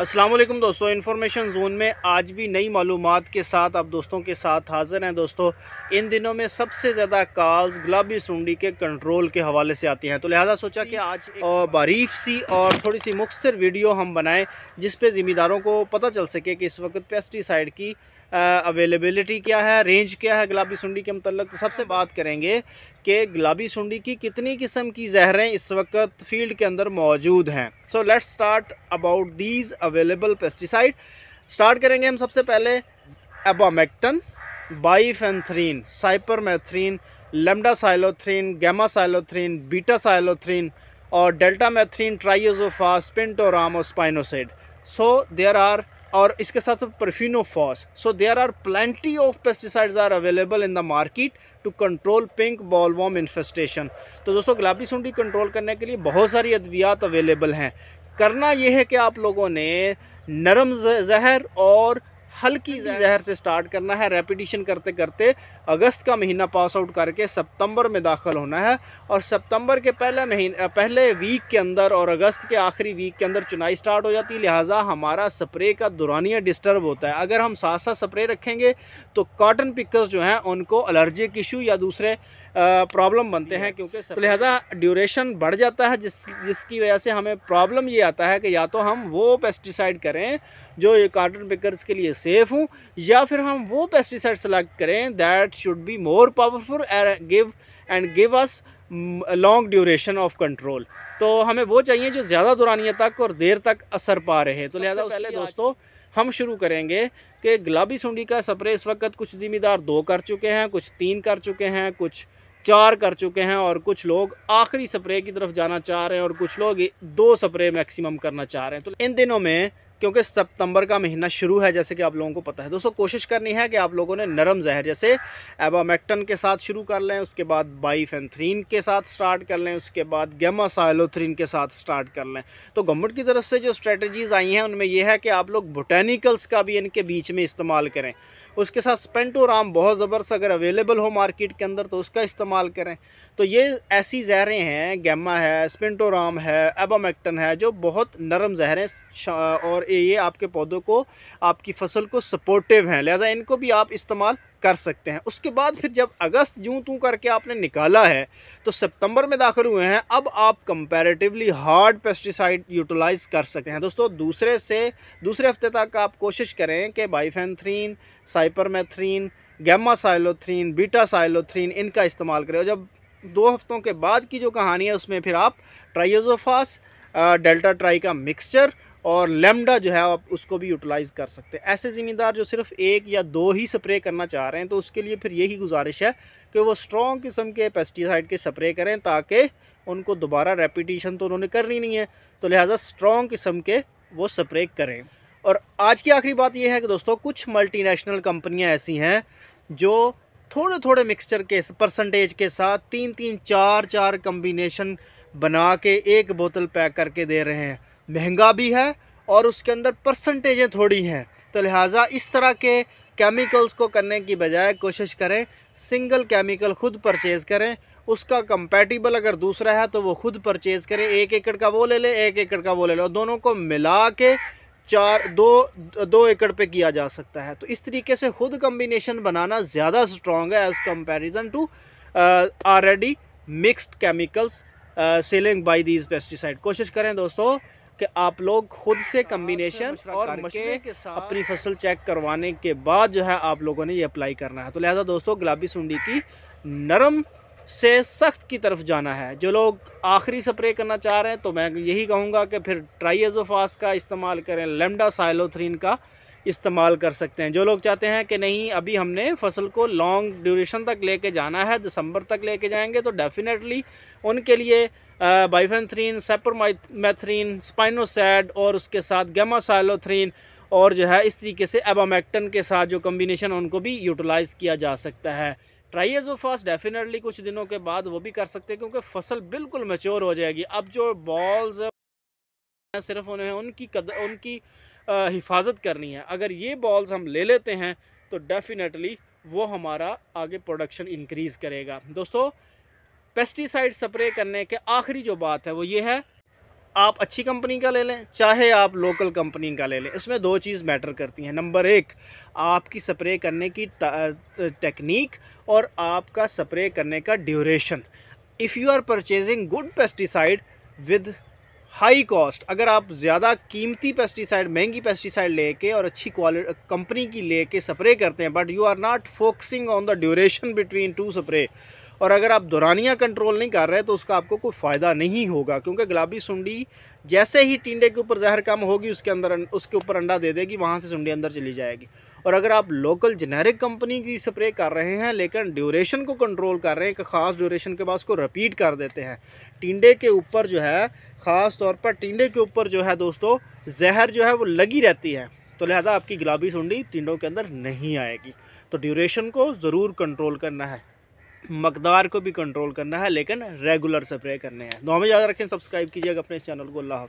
असलम दोस्तों information zone में आज भी नई मालूम के साथ आप दोस्तों के साथ हाज़िर हैं दोस्तों इन दिनों में सबसे ज़्यादा कॉल्स गुलाबी सूंडी के कंट्रोल के हवाले से आती हैं तो लिहाजा सोचा कि आज बारीफ सी और थोड़ी सी मुख्तर वीडियो हम बनाएं जिस पे ज़िम्मेदारों को पता चल सके कि इस वक्त पेस्टिसाइड की अवेलेबिलिटी क्या है रेंज क्या है गुलाबी सुंडी के मतलब तो सबसे बात करेंगे कि गुलाबी सुंडी की कितनी किस्म की जहरें इस वक्त फील्ड के अंदर मौजूद हैं so let's start about these available pesticide start करेंगे हम सबसे पहले abamectin bifenthrin cypermethrin lambda cyhalothrin gamma cyhalothrin beta cyhalothrin और डेल्टा मैथ्रीन ट्राइजोफास पिंटोराम और स्पाइनोसेड सो देयर आर और इसके साथ profenofos so there are plenty of pesticides are available in the market to control pink bollworm infestation तो दोस्तों गुलाबी सूंडी कंट्रोल करने के लिए बहुत सारी अद्वियात अवेलेबल हैं करना यह है कि आप लोगों ने नरम जहर और हल्की हाँ जहर से स्टार्ट करना है रेपिटिशन करते करते अगस्त का महीना पास आउट करके सितंबर में दाखिल होना है और सितंबर के पहले महीने पहले वीक के अंदर और अगस्त के आखिरी वीक के अंदर चुनाई स्टार्ट हो जाती है लिहाजा हमारा स्प्रे का दुरानिया डिस्टर्ब होता है अगर हम साथ साथ स्प्रे रखेंगे तो कॉटन पिकर्स जो हैं उनको अलर्जिक इशू या दूसरे प्रॉब्लम बनते हैं क्योंकि तो लिहाजा ड्यूरेशन बढ़ जाता है जिस जिसकी वजह से हमें प्रॉब्लम ये आता है कि या तो हम वो पेस्टिसाइड करें जो ये कार्टन पिकर्स के लिए सेफ़ हूँ या फिर हम वो पेस्टिसाइड सेलेक्ट करें that should be more powerful and give and give us long duration of control तो हमें वो चाहिए जो ज़्यादा दुरानिया तक और देर तक असर पा रहे हैं तो लिहाजा पहले तो दोस्तों हम शुरू करेंगे कि गुलाबी सूंडी का स्प्रे इस वक्त कुछ ज़िम्मेदार दो कर चुके हैं कुछ तीन कर चुके हैं कुछ चार कर चुके हैं और कुछ लोग आखिरी स्प्रे की तरफ जाना चाह रहे हैं और कुछ लोग दो स्प्रे मैक्सिमम करना चाह रहे हैं तो इन दिनों में क्योंकि सितंबर का महीना शुरू है जैसे कि आप लोगों को पता है दोस्तों कोशिश करनी है कि आप लोगों ने नरम जहर जैसे एबामेक्टन के साथ शुरू कर लें उसके बाद बाईफेंथ्रीन के साथ स्टार्ट कर लें उसके बाद गेमा साइलोथ्रीन के साथ स्टार्ट कर लें तो गवर्नमेंट की तरफ से जो स्ट्रेटजीज़ आई हैं उनमें यह है कि आप लोग बोटेनिकल्स का भी इनके बीच में इस्तेमाल करें उसके साथ स्पेंटोराम बहुत ज़बरदस्त अगर अवेलेबल हो मार्केट के अंदर तो उसका इस्तेमाल करें तो ये ऐसी जहरें हैं गैमा है स्पेंटोराम है एबामेक्टन है जो बहुत नरम जहरें और ये आपके पौधों को आपकी फसल को सपोर्टिव हैं लिहाजा इनको भी आप इस्तेमाल कर सकते हैं उसके बाद फिर जब अगस्त जूं तू करके आपने निकाला है तो सितंबर में दाखिल हुए हैं अब आप कंपैरेटिवली हार्ड पेस्टिसाइड यूटिलाइज़ कर सकते हैं दोस्तों दूसरे से दूसरे हफ्ते तक आप कोशिश करें कि बाइफेंथ्रीन साइपरमेथ्रीन गैमा साइलोथ्रीन बीटा साइलोथ्रीन इनका इस्तेमाल करें और जब दो हफ्तों के बाद की जो कहानी है उसमें फिर आप ट्राइजोफास डेल्टा ट्राई का मिक्सचर और लेमडा जो है आप उसको भी यूटिलाइज़ कर सकते हैं ऐसे ज़मींदार जो सिर्फ एक या दो ही स्प्रे करना चाह रहे हैं तो उसके लिए फिर यही गुजारिश है कि वो स्ट्रॉन्ग किस्म के पेस्टिसाइड के स्प्रे करें ताकि उनको दोबारा रेपिटेशन तो उन्होंने करनी नहीं है तो लिहाजा स्ट्रॉन्ग किस्म के वो स्प्रे करें और आज की आखिरी बात यह है कि दोस्तों कुछ मल्टीनेशनल कंपनियां ऐसी हैं जो थोड़े थोड़े मिक्सचर के परसेंटेज के साथ तीन तीन चार चार कम्बिनेशन बना के एक बोतल पैक करके दे रहे हैं महंगा भी है और उसके अंदर परसेंटेजें थोड़ी हैं तो लिहाजा इस तरह के केमिकल्स को करने की बजाय कोशिश करें सिंगल केमिकल ख़ुद परचेज़ करें उसका कंपैटिबल अगर दूसरा है तो वो ख़ुद परचेज़ करें एक एकड़ का वो ले लें एक एकड़ का वो ले लें और दोनों को मिला के चार दो दो एकड़ पे किया जा सकता है तो इस तरीके से ख़ुद कम्बिनेशन बनाना ज़्यादा स्ट्रॉन्ग है as comparison to already mixed chemicals selling by these pesticide कोशिश करें दोस्तों कि आप लोग खुद से कम्बिनेशन हाँ, और मशीन के साथ अपनी फसल चेक करवाने के बाद जो है आप लोगों ने ये अप्लाई करना है तो लिहाजा दोस्तों गुलाबी सुंडी की नरम से सख्त की तरफ जाना है जो लोग आखिरी स्प्रे करना चाह रहे हैं तो मैं यही कहूँगा कि फिर ट्राइजोफास का इस्तेमाल करें लेमडा साइलोथ्रीन का इस्तेमाल कर सकते हैं जो लोग चाहते हैं कि नहीं अभी हमने फसल को लॉन्ग ड्यूरेशन तक लेके जाना है दिसंबर तक लेके जाएंगे तो डेफ़िनेटली उनके लिए बाइफेंथ्रीन सेपरमाइथ्रीन स्पाइनोसैड और उसके साथ गेमासाइलोथ्रीन और जो है इस तरीके से एबामेक्टन के साथ जो कम्बिनेशन उनको भी यूटिलाइज़ किया जा सकता है फास्ट डेफिनेटली कुछ दिनों के बाद वो भी कर सकते हैं क्योंकि फसल बिल्कुल मेच्योर हो जाएगी अब जो बॉल्स सिर्फ उन्हें उनकी कद उनकी हिफाजत करनी है अगर ये बॉल्स हम ले लेते हैं तो डेफ़िनेटली वो हमारा आगे प्रोडक्शन इंक्रीज़ करेगा दोस्तों पेस्टिसाइड स्प्रे करने के आखिरी जो बात है वो ये है आप अच्छी कंपनी का ले लें चाहे आप लोकल कंपनी का ले लें इसमें दो चीज़ मैटर करती हैं नंबर एक आपकी स्प्रे करने की टेक्निक और आपका स्प्रे करने का duration if you are purchasing good pesticide with high cost अगर आप ज़्यादा कीमती पेस्टिसाइड महंगी पेस्टिसाइड लेके और अच्छी क्वालिटी कंपनी की लेके स्प्रे करते हैं but you are not focusing on the duration between two spray और अगर आप दुरानिया कंट्रोल नहीं कर रहे तो उसका आपको कोई फ़ायदा नहीं होगा क्योंकि गुलाबी सुंडी जैसे ही टीडे के ऊपर जहर कम होगी उसके अंदर अं, उसके ऊपर अंडा दे देगी वहाँ से सुंडी अंदर चली जाएगी और अगर आप लोकल जेनेरिक कंपनी की स्प्रे कर रहे हैं लेकिन ड्यूरेशन को कंट्रोल कर रहे हैं एक ख़ास ड्यूरेशन के बाद उसको रिपीट कर देते हैं टिंडे के ऊपर जो है ख़ास तौर पर टिंडे के ऊपर जो है दोस्तों जहर जो है वो लगी रहती है तो लिहाजा आपकी गुलाबी सुंडी टिंडों के अंदर नहीं आएगी तो ड्यूरेशन को ज़रूर कंट्रोल करना है मकदार को भी कंट्रोल करना है लेकिन रेगुलर स्प्रे करने हैं तो हमें याद रखें सब्सक्राइब कीजिएगा अपने इस चैनल को अल्लाह